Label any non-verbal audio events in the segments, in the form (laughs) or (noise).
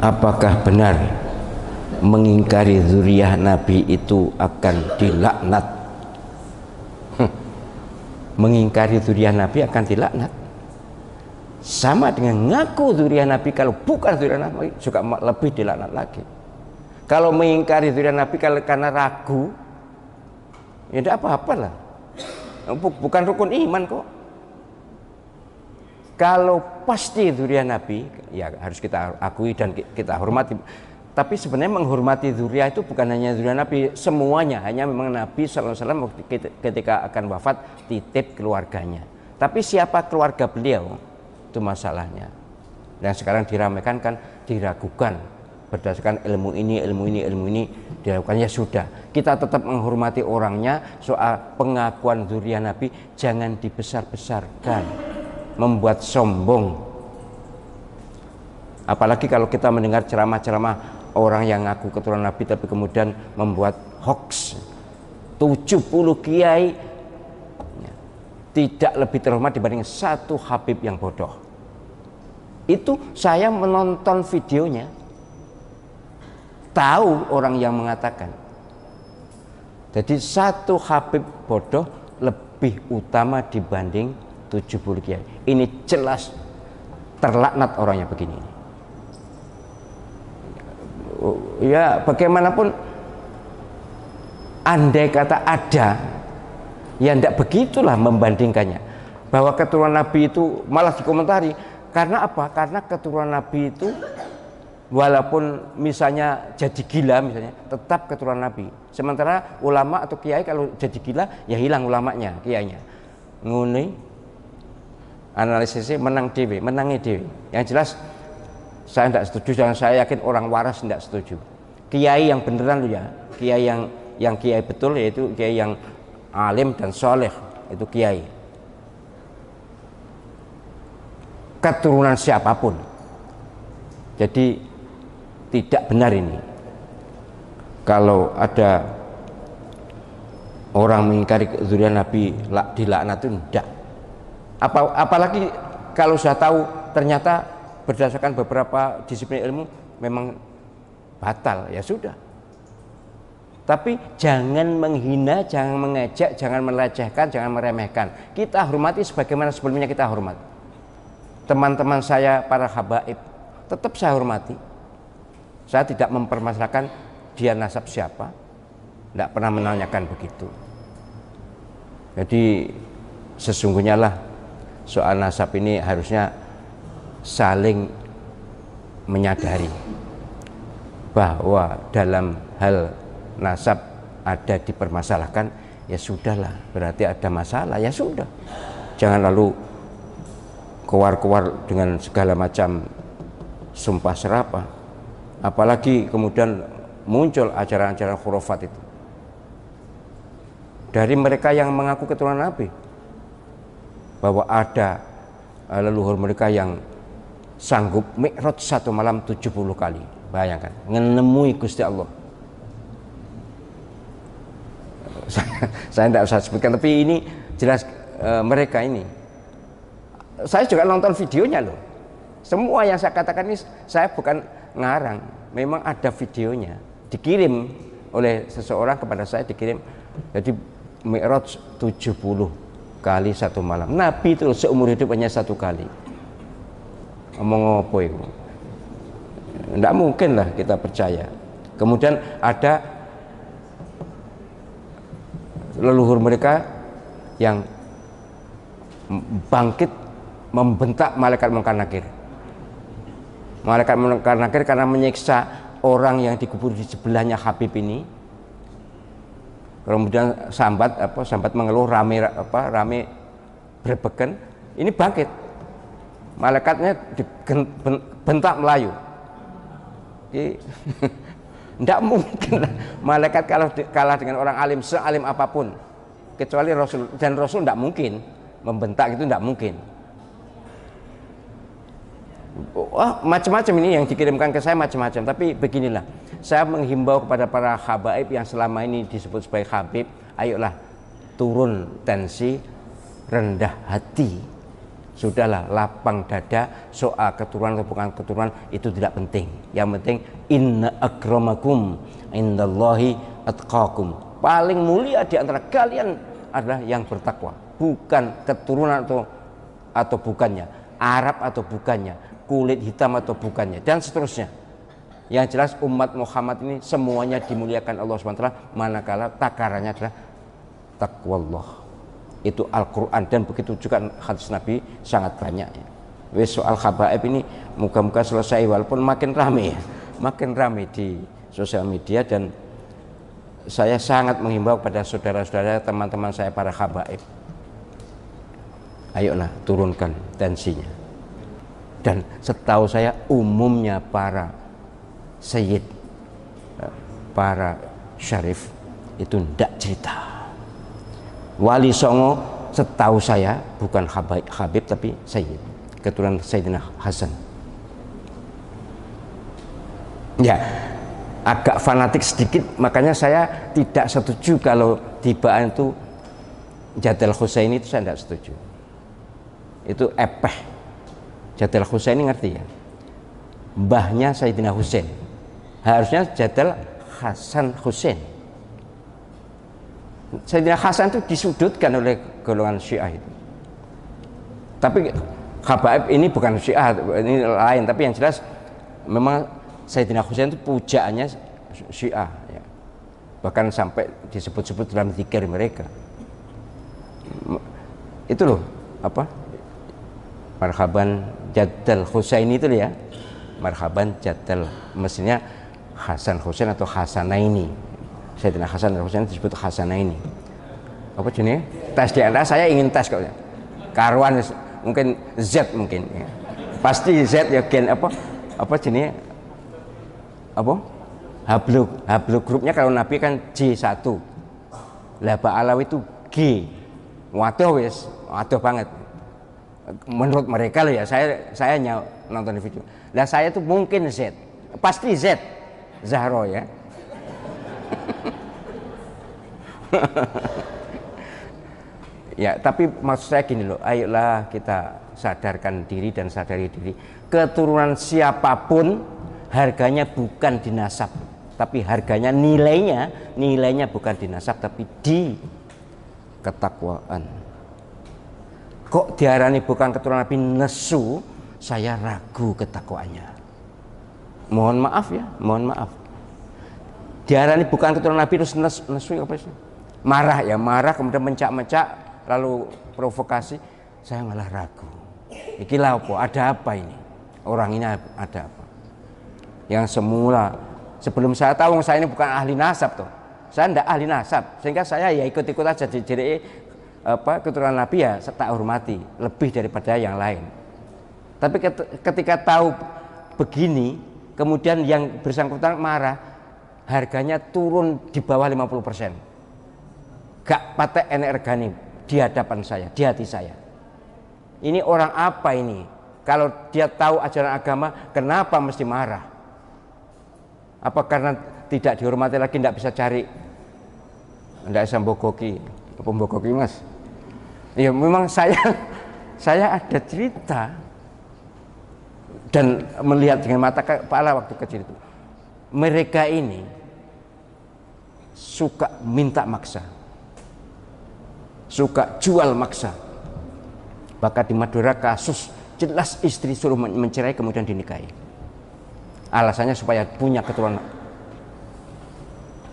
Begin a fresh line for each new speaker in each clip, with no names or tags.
apakah benar mengingkari zuriat Nabi itu akan dilaknat mengingkari zuriat Nabi akan dilaknat sama dengan ngaku zuriat Nabi kalau bukan zuriat Nabi juga lebih dilaknat lagi kalau mengingkari zuriat Nabi kalau karena ragu ya tidak apa-apa lah bukan rukun iman kok kalau pasti durian Nabi, ya harus kita akui dan kita hormati. Tapi sebenarnya menghormati durian itu bukan hanya durian Nabi, semuanya. Hanya memang Nabi SAW ketika akan wafat titip keluarganya. Tapi siapa keluarga beliau itu masalahnya. Dan sekarang diramaikan kan diragukan berdasarkan ilmu ini, ilmu ini, ilmu ini dilakukannya sudah. Kita tetap menghormati orangnya soal pengakuan durian Nabi jangan dibesar-besarkan membuat sombong. Apalagi kalau kita mendengar ceramah-ceramah orang yang ngaku keturunan Nabi tapi kemudian membuat hoax. 70 kiai tidak lebih terhormat dibanding satu Habib yang bodoh. Itu saya menonton videonya, tahu orang yang mengatakan. Jadi satu Habib bodoh lebih utama dibanding 70 kiai. Ini jelas terlaknat orangnya begini. Ya bagaimanapun andai kata ada ya tidak begitulah membandingkannya bahwa keturunan Nabi itu malah dikomentari karena apa? Karena keturunan Nabi itu walaupun misalnya jadi gila misalnya tetap keturunan Nabi. Sementara ulama atau kiai kalau jadi gila ya hilang ulamanya, kiainya. Nguni analisisnya menang dewi, menangi dewi. Yang jelas saya tidak setuju dan saya yakin orang waras tidak setuju. Kiai yang beneran loh ya, kiai yang yang kiai betul yaitu kiai yang alim dan soleh itu kiai. Keturunan siapapun. Jadi tidak benar ini. Kalau ada orang mengingkari kezulian Nabi dilaknat itu tidak apa, apalagi kalau sudah tahu ternyata berdasarkan beberapa disiplin ilmu memang batal ya sudah. Tapi jangan menghina, jangan mengejek, jangan melecehkan, jangan meremehkan. Kita hormati sebagaimana sebelumnya kita hormat. Teman-teman saya para habaib tetap saya hormati. Saya tidak mempermasalahkan dia nasab siapa. Tidak pernah menanyakan begitu. Jadi sesungguhnya lah soal nasab ini harusnya saling menyadari bahwa dalam hal nasab ada dipermasalahkan ya sudahlah berarti ada masalah ya sudah jangan lalu keluar-keluar dengan segala macam sumpah serapah apalagi kemudian muncul acara-acara khurafat itu dari mereka yang mengaku keturunan Nabi bahwa ada eh, leluhur mereka yang sanggup mikrot satu malam 70 kali bayangkan menemui Gusti Allah (laughs) saya, tidak usah sebutkan tapi ini jelas e, mereka ini saya juga nonton videonya loh semua yang saya katakan ini saya bukan ngarang memang ada videonya dikirim oleh seseorang kepada saya dikirim jadi mikrot 70 kali satu malam. Nabi terus seumur hidup hanya satu kali. Ngomong apa itu? Tidak mungkin lah kita percaya. Kemudian ada leluhur mereka yang bangkit membentak malaikat mungkar nakir. Malaikat mungkar nakir karena menyiksa orang yang dikubur di sebelahnya Habib ini kemudian sambat apa sambat mengeluh rame apa rame berbeken ini bangkit malaikatnya bentak Melayu tidak (laughs) mungkin malaikat kalah, kalah dengan orang alim sealim apapun kecuali Rasul dan Rasul tidak mungkin membentak itu tidak mungkin wah oh, macam-macam ini yang dikirimkan ke saya macam-macam tapi beginilah saya menghimbau kepada para habaib yang selama ini disebut sebagai habib ayolah turun tensi rendah hati sudahlah lapang dada soal keturunan atau bukan keturunan itu tidak penting yang penting inna akramakum indallahi atqakum paling mulia di antara kalian adalah yang bertakwa bukan keturunan atau atau bukannya Arab atau bukannya kulit hitam atau bukannya dan seterusnya yang jelas umat Muhammad ini semuanya dimuliakan Allah SWT manakala takarannya adalah takwallah itu Al-Quran dan begitu juga hadis Nabi sangat banyak ya. Wes soal khabaib ini muka-muka selesai walaupun makin ramai ya. makin ramai di sosial media dan saya sangat menghimbau kepada saudara-saudara teman-teman saya para khabaib ayolah turunkan tensinya dan setahu saya umumnya para sayyid eh, para syarif itu tidak cerita wali songo setahu saya bukan habib, habib tapi sayyid keturunan Sayyidina Hasan ya agak fanatik sedikit makanya saya tidak setuju kalau tibaan itu Jadal Husaini itu saya tidak setuju itu epeh Jadal Husain ini ngerti ya mbahnya Sayyidina Husain harusnya Jadal Hasan Husain Sayyidina Hasan itu disudutkan oleh golongan Syiah itu tapi Khabaib ini bukan Syiah ini lain tapi yang jelas memang Sayyidina Husain itu pujaannya Syiah ya. bahkan sampai disebut-sebut dalam zikir mereka itu loh apa marhaban Jadal Husaini itu ya marhaban Jadal mestinya Hasan Husain atau ini. Saya tidak Hasan dan Husain disebut ini. apa jenis tes di antara saya ingin tes kalau karuan mungkin Z mungkin ya. pasti Z ya gen apa apa jenis apa Hablu Hablu grupnya kalau Nabi kan J1 lah Alawi itu G waduh wis waduh banget menurut mereka loh ya saya saya hanya nonton di video lah saya tuh mungkin Z pasti Z Zahro ya (laughs) ya tapi maksud saya gini loh ayolah kita sadarkan diri dan sadari diri keturunan siapapun harganya bukan dinasab tapi harganya nilainya nilainya bukan dinasab tapi di ketakwaan kok diarani bukan keturunan Nabi nesu saya ragu ketakwaannya mohon maaf ya mohon maaf diarani bukan keturunan Nabi terus nesu, nesu ya, apa sih marah ya marah kemudian mencak-mencak lalu provokasi saya malah ragu ikilah apa ada apa ini orang ini ada apa yang semula sebelum saya tahu saya ini bukan ahli nasab tuh saya tidak ahli nasab sehingga saya ya ikut-ikut aja jadi apa keturunan Nabi ya tak hormati lebih daripada yang lain. Tapi ketika tahu begini, kemudian yang bersangkutan marah, harganya turun di bawah 50%. Gak patek energani di hadapan saya, di hati saya. Ini orang apa ini? Kalau dia tahu ajaran agama, kenapa mesti marah? Apa karena tidak dihormati lagi, tidak bisa cari? Tidak bisa bogoki, pembogoki mas ya memang saya (laughs) saya ada cerita dan melihat dengan mata kepala waktu kecil itu mereka ini suka minta maksa suka jual maksa bahkan di Madura kasus jelas istri suruh mencerai kemudian dinikahi alasannya supaya punya keturunan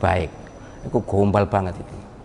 baik itu gombal banget itu